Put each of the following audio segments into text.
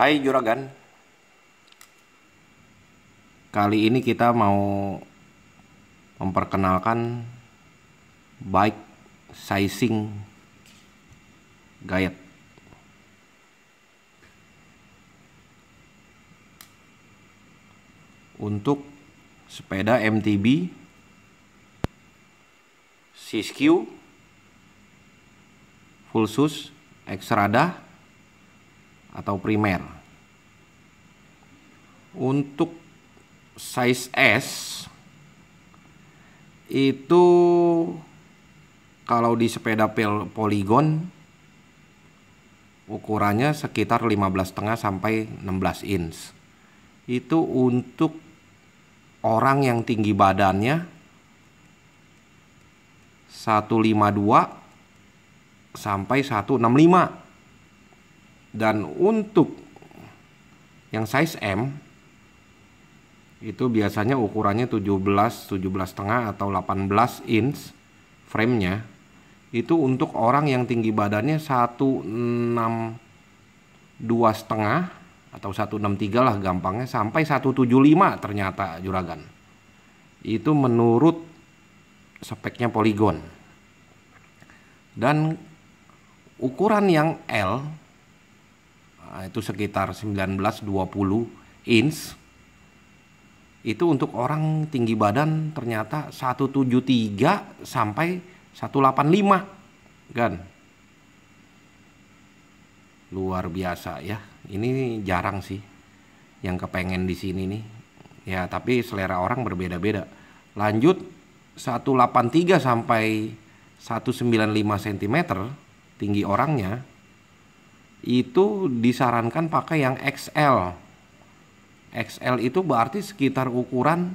Hai Juragan. Kali ini kita mau memperkenalkan bike sizing gayet Untuk sepeda MTB Siskiu Fulsus Exrada atau primer. Untuk size S itu kalau di sepeda poligon ukurannya sekitar 15,5 sampai 16 inch. Itu untuk orang yang tinggi badannya 152 sampai 165 dan untuk yang size M itu biasanya ukurannya 17, 17 setengah atau 18 inch framenya itu untuk orang yang tinggi badannya 162 setengah atau 163 lah gampangnya sampai 175 ternyata juragan itu menurut speknya polygon dan ukuran yang L Ah, itu sekitar 19-20 inch itu untuk orang tinggi badan ternyata 173 sampai 185 kan luar biasa ya ini jarang sih yang kepengen di sini nih ya tapi selera orang berbeda-beda lanjut 183 sampai 195 cm tinggi orangnya itu disarankan pakai yang XL. XL itu berarti sekitar ukuran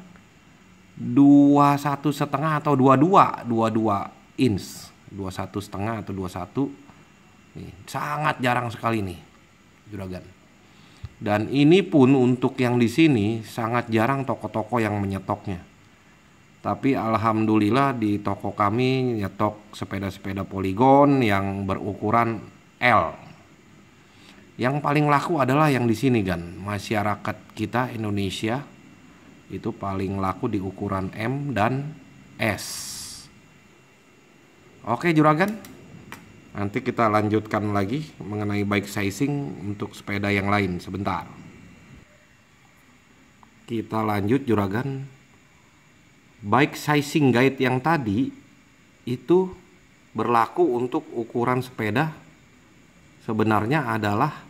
21 setengah atau 22, 22 inch, 21 setengah atau 21. Nih, sangat jarang sekali nih juragan. Dan ini pun untuk yang di sini sangat jarang toko-toko yang menyetoknya. Tapi alhamdulillah di toko kami nyetok sepeda-sepeda poligon yang berukuran L yang paling laku adalah yang di sini kan, masyarakat kita Indonesia itu paling laku di ukuran M dan S. Oke juragan, nanti kita lanjutkan lagi mengenai bike sizing untuk sepeda yang lain sebentar. Kita lanjut juragan. Bike sizing guide yang tadi itu berlaku untuk ukuran sepeda sebenarnya adalah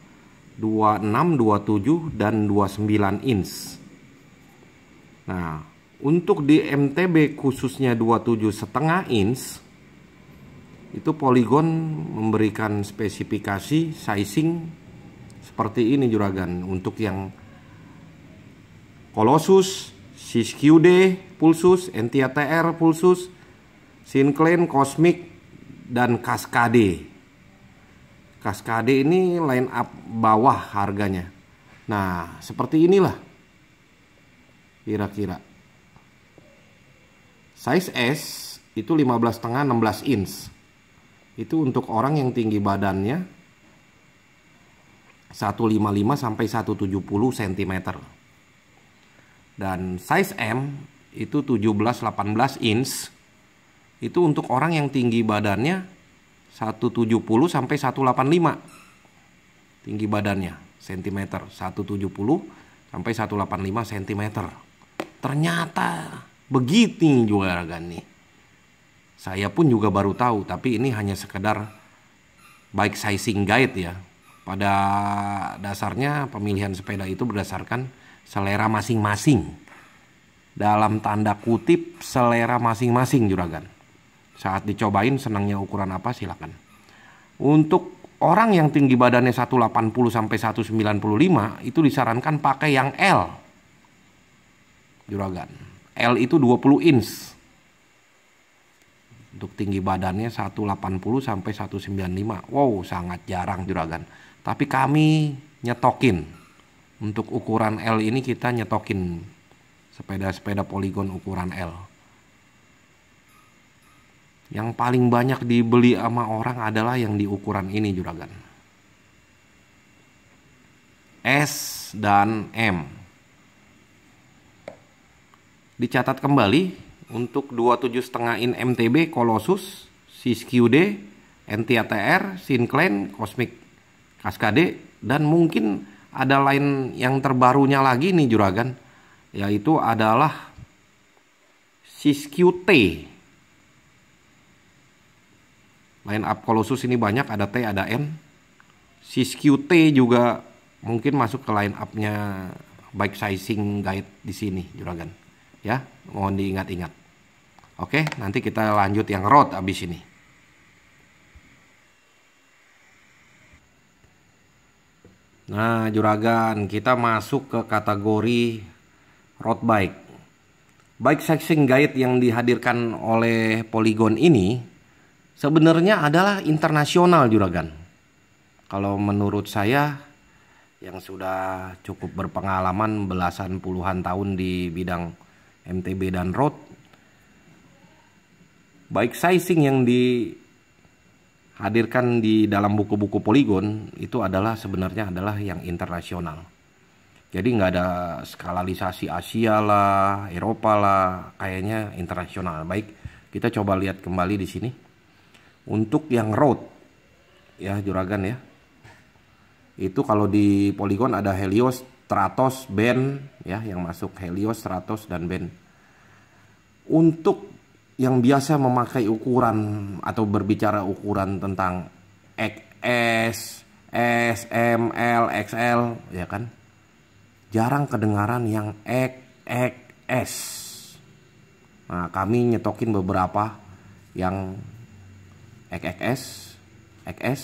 26, 27 dan 29 inch. Nah, untuk di MTB khususnya 27 setengah inch itu poligon memberikan spesifikasi sizing seperti ini juragan untuk yang Colossus, Sisqd Pulsus, NTATR Pulsus, Sinclair Cosmic dan Cascade. Kaskade ini line up bawah harganya. Nah, seperti inilah. Kira-kira. Size S itu 155 16 inch. Itu untuk orang yang tinggi badannya 155 sampai 170 cm. Dan size M itu 17 18 inch. Itu untuk orang yang tinggi badannya 170 sampai 185 tinggi badannya sentimeter 170 sampai 185 cm ternyata begitu juga juara nih saya pun juga baru tahu tapi ini hanya sekedar bike sizing guide ya pada dasarnya pemilihan sepeda itu berdasarkan selera masing-masing dalam tanda kutip selera masing-masing juragan saat dicobain senangnya ukuran apa silakan. Untuk orang yang tinggi badannya 180 sampai 195 itu disarankan pakai yang L. Juragan. L itu 20 inch. Untuk tinggi badannya 180 sampai 195. Wow, sangat jarang juragan. Tapi kami nyetokin untuk ukuran L ini kita nyetokin sepeda-sepeda poligon ukuran L. Yang paling banyak dibeli sama orang adalah yang di ukuran ini juragan. S dan M. Dicatat kembali untuk 27 setengah in MTB Colossus, CSQD, NTATR, Sinclair, Cosmic Kaskade dan mungkin ada lain yang terbarunya lagi nih juragan yaitu adalah CSQT Line up Colossus ini banyak, ada T, ada N. Si SQT juga mungkin masuk ke line up-nya bike sizing guide di sini, Juragan. Ya, mohon diingat-ingat. Oke, nanti kita lanjut yang road abis ini. Nah, Juragan, kita masuk ke kategori road bike. Bike sizing guide yang dihadirkan oleh Polygon ini sebenarnya adalah internasional juragan. Kalau menurut saya yang sudah cukup berpengalaman belasan puluhan tahun di bidang MTB dan road baik sizing yang dihadirkan di dalam buku-buku poligon itu adalah sebenarnya adalah yang internasional jadi nggak ada skalalisasi Asia lah Eropa lah kayaknya internasional baik kita coba lihat kembali di sini untuk yang road ya juragan ya itu kalau di poligon ada Helios, Stratos, band ya yang masuk Helios, Stratos dan band. Untuk yang biasa memakai ukuran atau berbicara ukuran tentang XS, S, M, L, XL ya kan. Jarang kedengaran yang XXS. Nah, kami nyetokin beberapa yang XXS, XS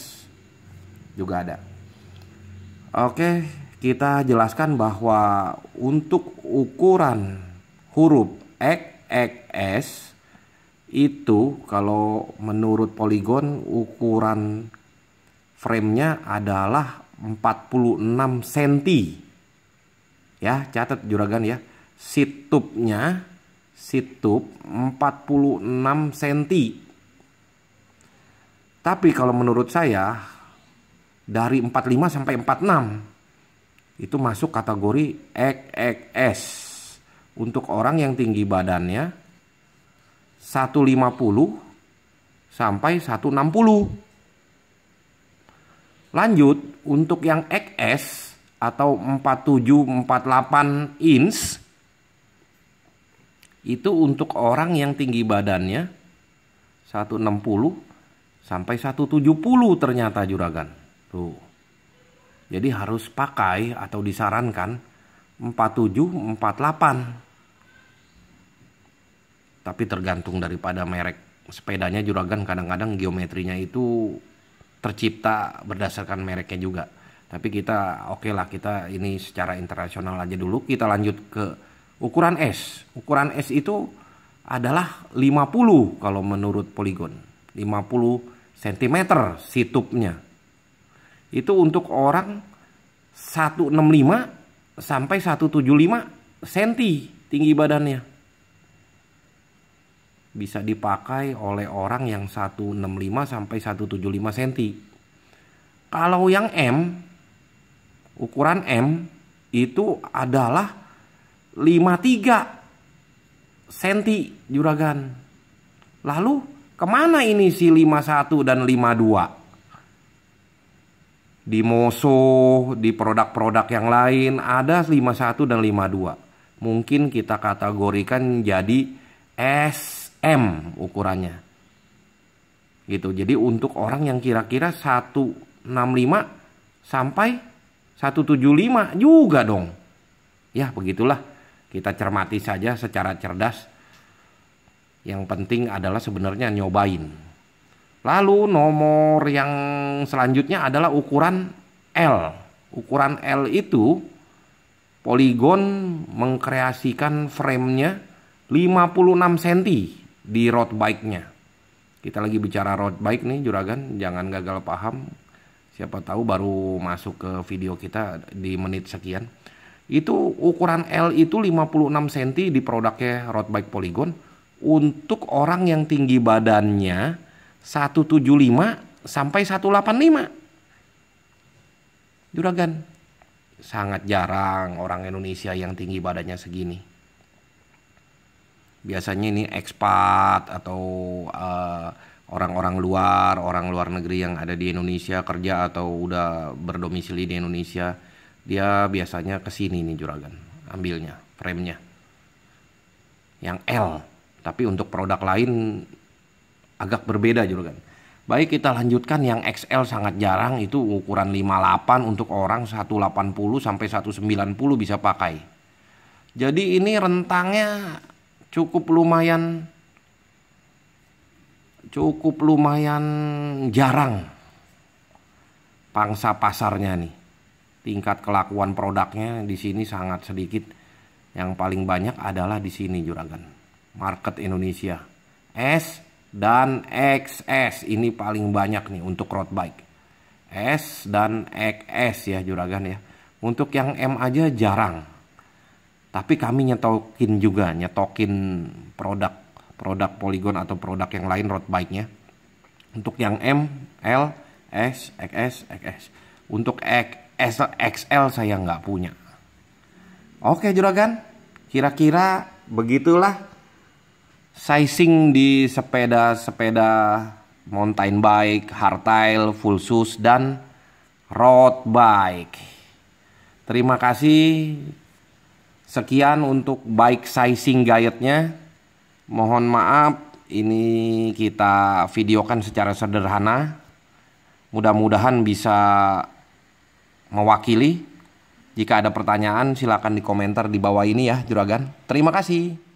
juga ada. Oke, kita jelaskan bahwa untuk ukuran huruf XXS itu kalau menurut poligon ukuran framenya adalah 46 cm. Ya, catat juragan ya. Situpnya situp 46 cm tapi kalau menurut saya dari 45 sampai 46 itu masuk kategori XXS untuk orang yang tinggi badannya 150 sampai 160. Lanjut untuk yang XS atau 47 48 inch itu untuk orang yang tinggi badannya 160 Sampai 170 ternyata juragan. Tuh. Jadi harus pakai atau disarankan 47, 48. Tapi tergantung daripada merek sepedanya juragan kadang-kadang geometrinya itu tercipta berdasarkan mereknya juga. Tapi kita oke okay lah kita ini secara internasional aja dulu. Kita lanjut ke ukuran S. Ukuran S itu adalah 50 kalau menurut poligon. 50 cm situpnya. Itu untuk orang 165 sampai 175 cm tinggi badannya. Bisa dipakai oleh orang yang 165 sampai 175 cm. Kalau yang M, ukuran M itu adalah 53 cm juragan. Lalu Kemana ini si 51 dan 52? Di Moso, di produk-produk yang lain ada 51 dan 52. Mungkin kita kategorikan jadi SM ukurannya. Gitu. Jadi untuk orang yang kira-kira 165 sampai 175 juga dong. Ya begitulah kita cermati saja secara cerdas yang penting adalah sebenarnya nyobain. Lalu nomor yang selanjutnya adalah ukuran L. Ukuran L itu poligon mengkreasikan framenya 56 cm di road bike-nya. Kita lagi bicara road bike nih juragan, jangan gagal paham. Siapa tahu baru masuk ke video kita di menit sekian. Itu ukuran L itu 56 cm di produknya road bike poligon untuk orang yang tinggi badannya 175 sampai 185. Juragan, sangat jarang orang Indonesia yang tinggi badannya segini. Biasanya ini ekspat atau orang eh, orang-orang luar, orang luar negeri yang ada di Indonesia kerja atau udah berdomisili di Indonesia, dia biasanya kesini nih juragan, ambilnya, framenya. Yang L. Tapi untuk produk lain agak berbeda juragan. Baik kita lanjutkan yang XL sangat jarang itu ukuran 58 untuk orang 180 sampai 190 bisa pakai. Jadi ini rentangnya cukup lumayan cukup lumayan jarang pangsa pasarnya nih. Tingkat kelakuan produknya di sini sangat sedikit. Yang paling banyak adalah di sini juragan market Indonesia. S dan XS ini paling banyak nih untuk road bike. S dan XS ya juragan ya. Untuk yang M aja jarang. Tapi kami nyetokin juga, nyetokin produk produk Polygon atau produk yang lain road bike-nya. Untuk yang M, L, S, XS, XS. Untuk XS, XL saya nggak punya. Oke juragan, kira-kira begitulah sizing di sepeda-sepeda mountain bike, hardtail, full shoes, dan road bike. Terima kasih. Sekian untuk bike sizing guide-nya. Mohon maaf, ini kita videokan secara sederhana. Mudah-mudahan bisa mewakili. Jika ada pertanyaan, silakan di komentar di bawah ini ya, Juragan. Terima kasih.